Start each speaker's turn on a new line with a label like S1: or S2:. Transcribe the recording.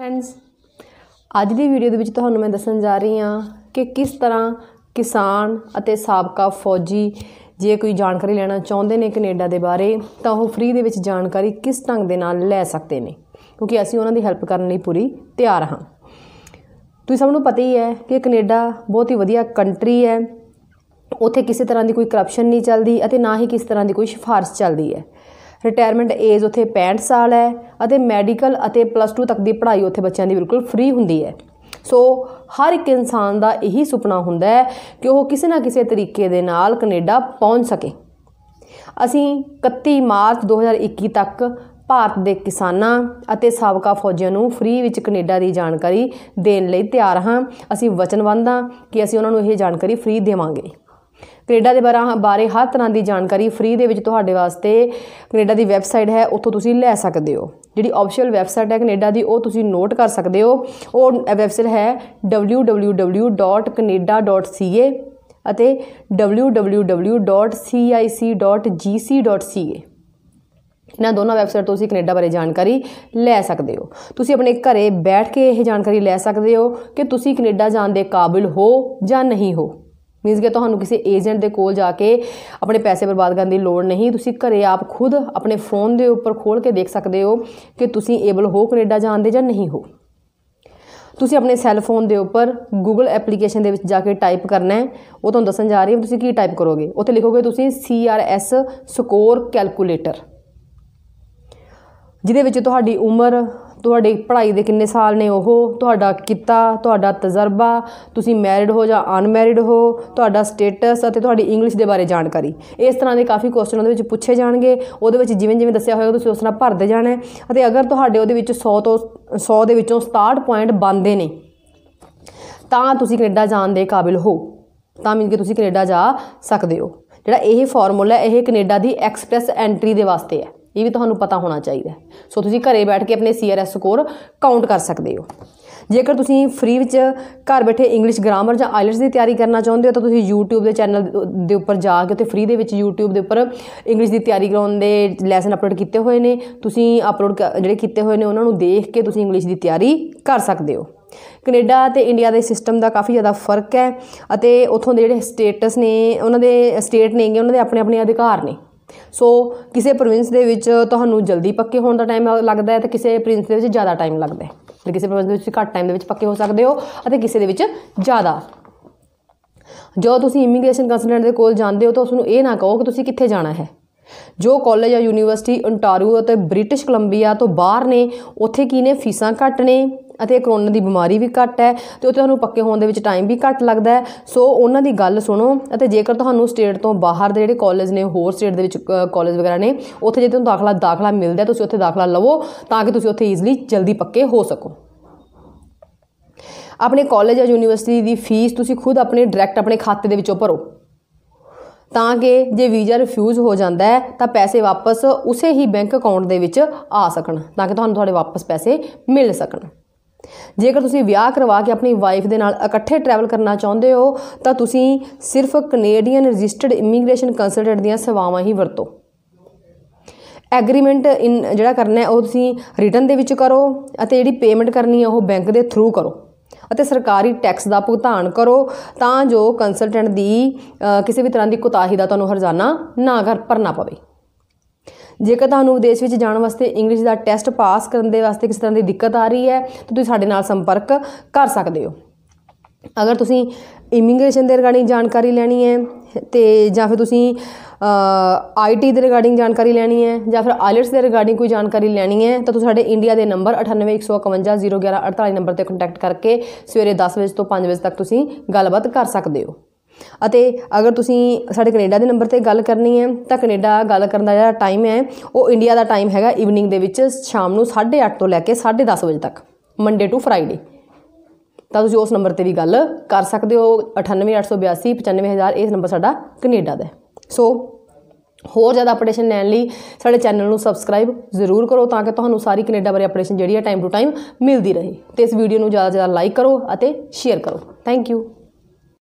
S1: friends ਅੱਜ ਦੀ video ਦੇ ਵਿੱਚ ਤੁਹਾਨੂੰ ਮੈਂ ਦੱਸਣ ਜਾ ਰਹੀ ਹਾਂ ਕਿ ਕਿਸ ਤਰ੍ਹਾਂ ਕਿਸਾਨ ਅਤੇ ਸਾਬਕਾ ਫੌਜੀ ਜੇ ਕੋਈ ਜਾਣਕਾਰੀ ਲੈਣਾ ਚਾਹੁੰਦੇ ਨੇ ਕੈਨੇਡਾ ਦੇ ਬਾਰੇ ਤਾਂ ਉਹ ਫ੍ਰੀ ਦੇ ਵਿੱਚ ਜਾਣਕਾਰੀ ਕਿਸ ਢੰਗ ਦੇ ਨਾਲ ਲੈ ਸਕਦੇ ਨੇ ਕਿਉਂਕਿ ਅਸੀਂ ਉਹਨਾਂ ਦੀ ਹੈਲਪ ਕਰਨ ਲਈ ਪੂਰੀ ਤਿਆਰ ਹਾਂ ਤੁਸੀਂ ਸਭ ਨੂੰ ਪਤਾ ਹੀ ਹੈ ਕਿ ਕੈਨੇਡਾ ਬਹੁਤ ਹੀ ਵਧੀਆ ਕੰਟਰੀ ਹੈ ਉੱਥੇ ਕਿਸੇ ਤਰ੍ਹਾਂ ਦੀ ਕੋਈ ਕਰਪਸ਼ਨ ਨਹੀਂ ਚੱਲਦੀ ਅਤੇ ਨਾ ਹੀ ਕਿਸੇ ਤਰ੍ਹਾਂ ਦੀ ਕੋਈ ਸ਼ਫਾਰਸ਼ ਚੱਲਦੀ ਹੈ ਰਿਟਾਇਰਮੈਂਟ ਏਜ ਉੱਥੇ 65 ਸਾਲ ਹੈ ਅਤੇ ਮੈਡੀਕਲ ਅਤੇ ਪਲੱਸ 2 ਤੱਕ ਦੀ ਪੜ੍ਹਾਈ ਉੱਥੇ ਬੱਚਿਆਂ ਦੀ ਬਿਲਕੁਲ ਫ੍ਰੀ ਹੁੰਦੀ ਹੈ ਸੋ ਹਰ ਇੱਕ ਇਨਸਾਨ ਦਾ ਇਹੀ ਸੁਪਨਾ ਹੁੰਦਾ ਹੈ ਕਿ ਉਹ ਕਿਸੇ ਨਾ ਕਿਸੇ ਤਰੀਕੇ ਦੇ ਨਾਲ ਕੈਨੇਡਾ ਪਹੁੰਚ ਸਕੇ ਅਸੀਂ 31 ਮਾਰਚ 2021 ਤੱਕ ਭਾਰਤ ਦੇ ਕਿਸਾਨਾਂ ਅਤੇ ਸਾਬਕਾ ਫੌਜੀਆਂ ਨੂੰ ਫ੍ਰੀ ਵਿੱਚ ਕੈਨੇਡਾ ਦੀ ਜਾਣਕਾਰੀ ਦੇਣ ਲਈ ਤਿਆਰ ਹਾਂ ਅਸੀਂ ਵਚਨਬੱਧ ਹਾਂ ਕਿ ਅਸੀਂ ਉਹਨਾਂ ਨੂੰ ਇਹ ਜਾਣਕਾਰੀ ਫ੍ਰੀ ਦੇਵਾਂਗੇ ਕੈਨੇਡਾ ਦੇ ਬਾਰੇ ਹਰ ਤਰ੍ਹਾਂ ਦੀ ਜਾਣਕਾਰੀ ਫ੍ਰੀ ਦੇ ਵਿੱਚ ਤੁਹਾਡੇ ਵਾਸਤੇ ਕੈਨੇਡਾ ਦੀ ਵੈਬਸਾਈਟ ਹੈ ਉੱਥੋਂ ਤੁਸੀਂ ਲੈ ਸਕਦੇ ਹੋ ਜਿਹੜੀ ਆਫੀਸ਼ੀਅਲ ਵੈਬਸਾਈਟ ਹੈ ਕੈਨੇਡਾ ਦੀ ਉਹ ਤੁਸੀਂ ਨੋਟ ਕਰ ਸਕਦੇ ਹੋ ਉਹ ਵੈਬਸਾਈਟ ਹੈ www.canada.ca ਅਤੇ www.cic.gc.ca ਇਹਨਾਂ ਦੋਨਾਂ ਵੈਬਸਾਈਟ ਤੋਂ ਤੁਸੀਂ ਕੈਨੇਡਾ ਬਾਰੇ ਜਾਣਕਾਰੀ ਲੈ ਸਕਦੇ ਹੋ ਤੁਸੀਂ ਆਪਣੇ ਘਰੇ ਬੈਠ ਕੇ ਇਹ ਜਾਣਕਾਰੀ ਲੈ ਸਕਦੇ ਹੋ ਕਿ ਤੁਸੀਂ ਕੈਨੇਡਾ ਜਾਣ ਦੇ ਕਾਬਿਲ ਹੋ ਜਾਂ ਨਹੀਂ ਹੋ ਮੀਨਸ ਕਿ ਤੁਹਾਨੂੰ ਕਿਸੇ ਏਜੰਟ ਦੇ ਕੋਲ ਜਾ ਕੇ ਆਪਣੇ ਪੈਸੇ ਬਰਬਾਦ ਕਰਨ ਦੀ ਲੋੜ ਨਹੀਂ ਤੁਸੀਂ ਘਰੇ ਆਪ ਖੁਦ ਆਪਣੇ ਫੋਨ ਦੇ ਉੱਪਰ ਖੋਲ ਕੇ ਦੇਖ ਸਕਦੇ ਹੋ ਕਿ ਤੁਸੀਂ ਏਬਲ ਹੋ ਕੈਨੇਡਾ ਜਾਣ ਦੇ ਜਾਂ ਨਹੀਂ ਹੋ ਤੁਸੀਂ ਆਪਣੇ ਸੈੱਲ ਫੋਨ ਦੇ ਉੱਪਰ Google ਐਪਲੀਕੇਸ਼ਨ ਦੇ ਵਿੱਚ ਜਾ ਕੇ ਟਾਈਪ ਕਰਨਾ ਹੈ ਉਹ ਤੁਹਾਨੂੰ ਦੱਸਣ ਜਾ ਰਹੀ ਹੈ ਤੁਸੀਂ ਕੀ ਟਾਈਪ ਕਰੋਗੇ ਉੱਥੇ ਲਿਖੋਗੇ ਤੁਸੀਂ CRS ਸਕੋਰ ਕੈਲਕੂਲੇਟਰ ਜਿਹਦੇ ਵਿੱਚ ਤੁਹਾਡੀ ਉਮਰ ਤੁਹਾਡੀ ਪੜ੍ਹਾਈ ਦੇ ਕਿੰਨੇ ਸਾਲ ਨੇ ਉਹ ਤੁਹਾਡਾ ਕੀਤਾ ਤੁਹਾਡਾ ਤਜਰਬਾ ਤੁਸੀਂ ਮੈਰਿਡ ਹੋ ਜਾਂ ਅਨਮੈਰਿਡ ਹੋ ਤੁਹਾਡਾ ਸਟੇਟਸ ਅਤੇ ਤੁਹਾਡੀ ਇੰਗਲਿਸ਼ ਦੇ ਬਾਰੇ ਜਾਣਕਾਰੀ ਇਸ ਤਰ੍ਹਾਂ ਦੇ ਕਾਫੀ ਕੁਐਸਚਨ ਉਹਦੇ ਵਿੱਚ ਪੁੱਛੇ ਜਾਣਗੇ ਉਹਦੇ ਵਿੱਚ ਜਿਵੇਂ ਜਿਵੇਂ ਦੱਸਿਆ ਹੋਇਆ ਤੁਸੀਂ ਉਸ ਤਰ੍ਹਾਂ ਭਰਦੇ ਜਾਣਾ ਅਤੇ ਅਗਰ ਤੁਹਾਡੇ ਉਹਦੇ ਵਿੱਚ 100 ਤੋਂ 100 ਦੇ ਵਿੱਚੋਂ 67 ਪੁਆਇੰਟ ਬੰਦੇ ਨੇ ਤਾਂ ਤੁਸੀਂ ਕੈਨੇਡਾ ਜਾਣ ਦੇ ਕਾਬਿਲ ਹੋ ਤਾਂ ਮੀਨ ਕਿ ਤੁਸੀਂ ਕੈਨੇਡਾ ਜਾ ਸਕਦੇ ਹੋ ਜਿਹੜਾ ਇਹ ਫਾਰਮੂਲਾ ਇਹ ਕੈਨੇਡਾ ਦੀ ਐਕਸਪ੍ਰੈਸ ਐਂਟਰੀ ਦੇ ਵਾਸਤੇ ਹੈ ਇਹ ਵੀ ਤੁਹਾਨੂੰ ਪਤਾ ਹੋਣਾ ਚਾਹੀਦਾ ਸੋ ਤੁਸੀਂ ਘਰੇ ਬੈਠ ਕੇ ਆਪਣੇ ਸੀਆਰਐਸ ਸਕੋਰ ਕਾਊਂਟ ਕਰ ਸਕਦੇ ਹੋ ਜੇਕਰ ਤੁਸੀਂ ਫ੍ਰੀ ਵਿੱਚ ਘਰ ਬੈਠੇ ਇੰਗਲਿਸ਼ ਗ੍ਰਾਮਰ ਜਾਂ ਆਇਲਟਸ ਦੀ ਤਿਆਰੀ ਕਰਨਾ ਚਾਹੁੰਦੇ ਹੋ ਤਾਂ ਤੁਸੀਂ YouTube ਦੇ ਚੈਨਲ ਦੇ ਉੱਪਰ ਜਾ ਕੇ ਉੱਥੇ ਫ੍ਰੀ ਦੇ ਵਿੱਚ YouTube ਦੇ ਉੱਪਰ ਇੰਗਲਿਸ਼ ਦੀ ਤਿਆਰੀ ਕਰਾਉਣ ਦੇ ਲੈਸਨ ਅਪਲੋਡ ਕੀਤੇ ਹੋਏ ਨੇ ਤੁਸੀਂ ਅਪਲੋਡ ਜਿਹੜੇ ਕੀਤੇ ਹੋਏ ਨੇ ਉਹਨਾਂ ਨੂੰ ਦੇਖ ਕੇ ਤੁਸੀਂ ਇੰਗਲਿਸ਼ ਦੀ ਤਿਆਰੀ ਕਰ ਸਕਦੇ ਹੋ ਕੈਨੇਡਾ ਤੇ ਇੰਡੀਆ ਦੇ ਸਿਸਟਮ ਦਾ ਕਾਫੀ ਜ਼ਿਆਦਾ ਫਰਕ ਹੈ ਅਤੇ ਉੱਥੋਂ ਦੇ ਜਿਹੜੇ ਸਟੇਟਸ ਨੇ ਉਹਨਾਂ ਦੇ ਸਟੇਟ ਨੇਗੇ ਉਹਨਾਂ ਦੇ ਆਪਣੇ ਆਪਣੇ ਅਧਿਕਾਰ ਨੇ ਸੋ ਕਿਸੇ ਪ੍ਰੋਵਿੰਸ ਦੇ ਵਿੱਚ ਤੁਹਾਨੂੰ ਜਲਦੀ ਪੱਕੇ ਹੋਣ ਦਾ ਟਾਈਮ ਲੱਗਦਾ ਹੈ ਤੇ ਕਿਸੇ ਪ੍ਰੋਵਿੰਸ ਦੇ ਵਿੱਚ ਜ਼ਿਆਦਾ ਟਾਈਮ ਲੱਗਦਾ ਹੈ ਤੇ ਕਿਸੇ ਪ੍ਰੋਵਿੰਸ ਦੇ ਵਿੱਚ ਘੱਟ ਟਾਈਮ ਦੇ ਵਿੱਚ ਪੱਕੇ ਹੋ ਸਕਦੇ ਹੋ ਅਤੇ ਕਿਸੇ ਦੇ ਵਿੱਚ ਜ਼ਿਆਦਾ ਜੋ ਤੁਸੀਂ ਇਮੀਗ੍ਰੇਸ਼ਨ ਕੰਸਲਟੈਂਟ ਦੇ ਕੋਲ ਜਾਂਦੇ ਹੋ ਤਾਂ ਉਸ ਨੂੰ ਇਹ ਨਾ ਕਹੋ ਕਿ ਤੁਸੀਂ ਕਿੱਥੇ ਜਾਣਾ ਹੈ ਜੋ ਕਾਲਜ ਜਾਂ ਯੂਨੀਵਰਸਿਟੀ ਓਨਟਾਰੀਓ ਅਤੇ ਬ੍ਰਿਟਿਸ਼ ਕੋਲੰਬੀਆ ਤੋਂ ਬਾਹਰ ਨੇ ਉੱਥੇ ਕੀ ਨੇ ਫੀਸਾਂ ਘੱਟ ਨੇ ਅਤੇ ਕਰੋਨਾ ਦੀ ਬਿਮਾਰੀ ਵੀ ਘੱਟ ਹੈ ਤੇ ਉਹ ਤੁਹਾਨੂੰ ਪੱਕੇ ਹੋਣ ਦੇ ਵਿੱਚ ਟਾਈਮ ਵੀ ਘੱਟ ਲੱਗਦਾ ਹੈ ਸੋ ਉਹਨਾਂ ਦੀ ਗੱਲ ਸੁਣੋ ਅਤੇ ਜੇਕਰ ਤੁਹਾਨੂੰ ਸਟੇਟ ਤੋਂ ਬਾਹਰ ਦੇ ਜਿਹੜੇ ਕਾਲਜ ਨੇ ਹੋਰ ਸਟੇਟ ਦੇ ਵਿੱਚ ਕਾਲਜ ਵਗੈਰਾ ਨੇ ਉੱਥੇ ਜੇ ਤੁਹਾਨੂੰ ਦਾਖਲਾ ਦਾਖਲਾ ਮਿਲਦਾ ਤੁਸੀਂ ਉੱਥੇ ਦਾਖਲਾ ਲਵੋ ਤਾਂ ਕਿ ਤੁਸੀਂ ਉੱਥੇ ਈਜ਼ਲੀ ਜਲਦੀ ਪੱਕੇ ਹੋ ਸਕੋ ਆਪਣੇ ਕਾਲਜ ਜਾਂ ਯੂਨੀਵਰਸਿਟੀ ਦੀ ਫੀਸ ਤੁਸੀਂ ਖੁਦ ਆਪਣੇ ਡਾਇਰੈਕਟ ਆਪਣੇ ਖਾਤੇ ਦੇ ਵਿੱਚੋਂ ਭਰੋ ਤਾਂ ਕਿ ਜੇ ਵੀਜ਼ਾ ਰਿਫਿਊਜ਼ ਹੋ ਜਾਂਦਾ ਹੈ ਤਾਂ ਪੈਸੇ ਵਾਪਸ ਉਸੇ ਹੀ ਬੈਂਕ ਅਕਾਊਂਟ ਦੇ ਵਿੱਚ ਆ ਸਕਣ ਤਾਂ ਕਿ ਤੁਹਾਨੂੰ ਤੁਹਾਡੇ ਵਾਪਸ ਪੈਸੇ ਮਿਲ ਸਕਣ ਜੇਕਰ ਤੁਸੀਂ ਵਿਆਹ ਕਰਵਾ ਕੇ ਆਪਣੀ ਵਾਈਫ ਦੇ ਨਾਲ ਇਕੱਠੇ ਟਰੈਵਲ ਕਰਨਾ ਚਾਹੁੰਦੇ ਹੋ ਤਾਂ ਤੁਸੀਂ ਸਿਰਫ ਕੈਨੇਡੀਅਨ ਰਜਿਸਟਰਡ ਇਮੀਗ੍ਰੇਸ਼ਨ ਕੰਸਲਟੈਂਟ ਦੀਆਂ ਸੇਵਾਵਾਂ ਹੀ ਵਰਤੋ ਐਗਰੀਮੈਂਟ ਜਿਹੜਾ ਕਰਨਾ ਹੈ ਉਹ ਤੁਸੀਂ ਰਿਟਰਨ ਦੇ ਵਿੱਚ ਕਰੋ ਅਤੇ ਜਿਹੜੀ ਪੇਮੈਂਟ ਕਰਨੀ ਹੈ ਉਹ ਬੈਂਕ ਦੇ ਥਰੂ ਕਰੋ ਅਤੇ ਸਰਕਾਰੀ ਟੈਕਸ ਦਾ ਭੁਗਤਾਨ ਕਰੋ ਤਾਂ ਜੋ ਕੰਸਲਟੈਂਟ ਦੀ ਕਿਸੇ ਵੀ ਤਰ੍ਹਾਂ ਦੀ ਕੋਤਾਹੀ ਦਾ ਤੁਹਾਨੂੰ ਹਰਜ਼ਾਨਾ ਨਾ ਕਰ ਭਰਨਾ ਪਵੇ ਜੇਕਰ ਤੁਹਾਨੂੰ ਵਿਦੇਸ਼ ਵਿੱਚ ਜਾਣ ਵਾਸਤੇ ਇੰਗਲਿਸ਼ ਦਾ ਟੈਸਟ ਪਾਸ ਕਰਨ ਦੇ ਵਾਸਤੇ ਕਿਸੇ ਤਰ੍ਹਾਂ ਦੀ ਦਿੱਕਤ ਆ ਰਹੀ ਹੈ ਤਾਂ ਤੁਸੀਂ ਸਾਡੇ ਨਾਲ ਸੰਪਰਕ ਕਰ ਸਕਦੇ ਹੋ ਅਗਰ ਤੁਸੀਂ ਇਮੀਗ੍ਰੇਸ਼ਨ ਦੇ ਰਿਗਾਰਡਿੰਗ ਜਾਣਕਾਰੀ ਲੈਣੀ ਹੈ ਤੇ ਜਾਂ ਫਿਰ ਤੁਸੀਂ ਆਈਟੀ ਦੇ ਰਿਗਾਰਡਿੰਗ ਜਾਣਕਾਰੀ ਲੈਣੀ ਹੈ ਜਾਂ ਫਿਰ ਆਇਲਟਸ ਦੇ ਰਿਗਾਰਡਿੰਗ ਕੋਈ ਜਾਣਕਾਰੀ ਲੈਣੀ ਹੈ ਤਾਂ ਤੁਸੀਂ ਸਾਡੇ ਇੰਡੀਆ ਦੇ ਨੰਬਰ 981551001148 ਨੰਬਰ ਤੇ ਕੰਟੈਕਟ ਕਰਕੇ ਸਵੇਰੇ 10 ਵਜੇ ਤੋਂ 5 ਵਜੇ ਤੱਕ ਤੁਸੀਂ ਗੱਲਬਾਤ ਕਰ ਸਕਦੇ ਹੋ ਅਤੇ ਅਗਰ ਤੁਸੀਂ ਸਾਡੇ ਕੈਨੇਡਾ ਦੇ ਨੰਬਰ ਤੇ ਗੱਲ ਕਰਨੀ ਹੈ ਤਾਂ ਕੈਨੇਡਾ ਗੱਲ ਕਰਨ ਦਾ ਜਿਹੜਾ ਟਾਈਮ ਹੈ ਉਹ ਇੰਡੀਆ ਦਾ ਟਾਈਮ ਹੈਗਾ ਈਵਨਿੰਗ ਦੇ ਵਿੱਚ ਸ਼ਾਮ ਨੂੰ 8:30 ਤੋਂ ਲੈ ਕੇ 10:30 ਵਜੇ ਤੱਕ ਮੰਡੇ ਟੂ ਫਰਾਈਡੇ ਤਾਂ ਤੁਸੀਂ ਉਸ ਨੰਬਰ ਤੇ ਵੀ ਗੱਲ ਕਰ ਸਕਦੇ ਹੋ 98882 95000 ਇਸ ਨੰਬਰ ਸਾਡਾ ਕੈਨੇਡਾ ਦਾ ਸੋ ਹੋਰ ਜ਼ਿਆਦਾ ਅਪਡੇਸ਼ਨ ਲੈਣ ਲਈ ਸਾਡੇ ਚੈਨਲ ਨੂੰ ਸਬਸਕ੍ਰਾਈਬ ਜ਼ਰੂਰ ਕਰੋ ਤਾਂ ਕਿ ਤੁਹਾਨੂੰ ਸਾਰੀ ਕੈਨੇਡਾ ਬਾਰੇ ਅਪਡੇਸ਼ਨ ਜਿਹੜੀ ਹੈ ਟਾਈਮ ਟੂ ਟਾਈਮ ਮਿਲਦੀ ਰਹੇ ਤੇ ਇਸ ਵੀਡੀਓ ਨੂੰ ਜ਼ਿਆਦਾ ਜ਼ਿਆਦਾ ਲਾਈਕ ਕਰੋ ਅਤੇ ਸ਼ੇਅਰ ਕਰੋ ਥੈਂਕ ਯੂ